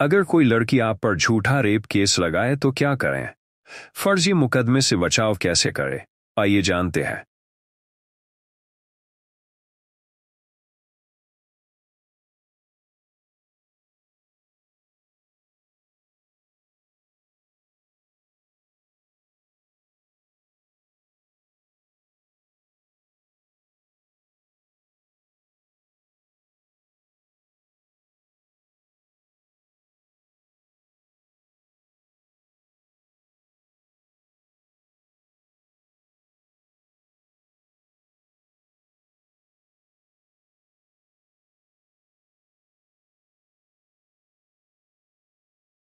अगर कोई लड़की आप पर झूठा रेप केस लगाए तो क्या करें फर्जी मुकदमे से बचाव कैसे करें आइए जानते हैं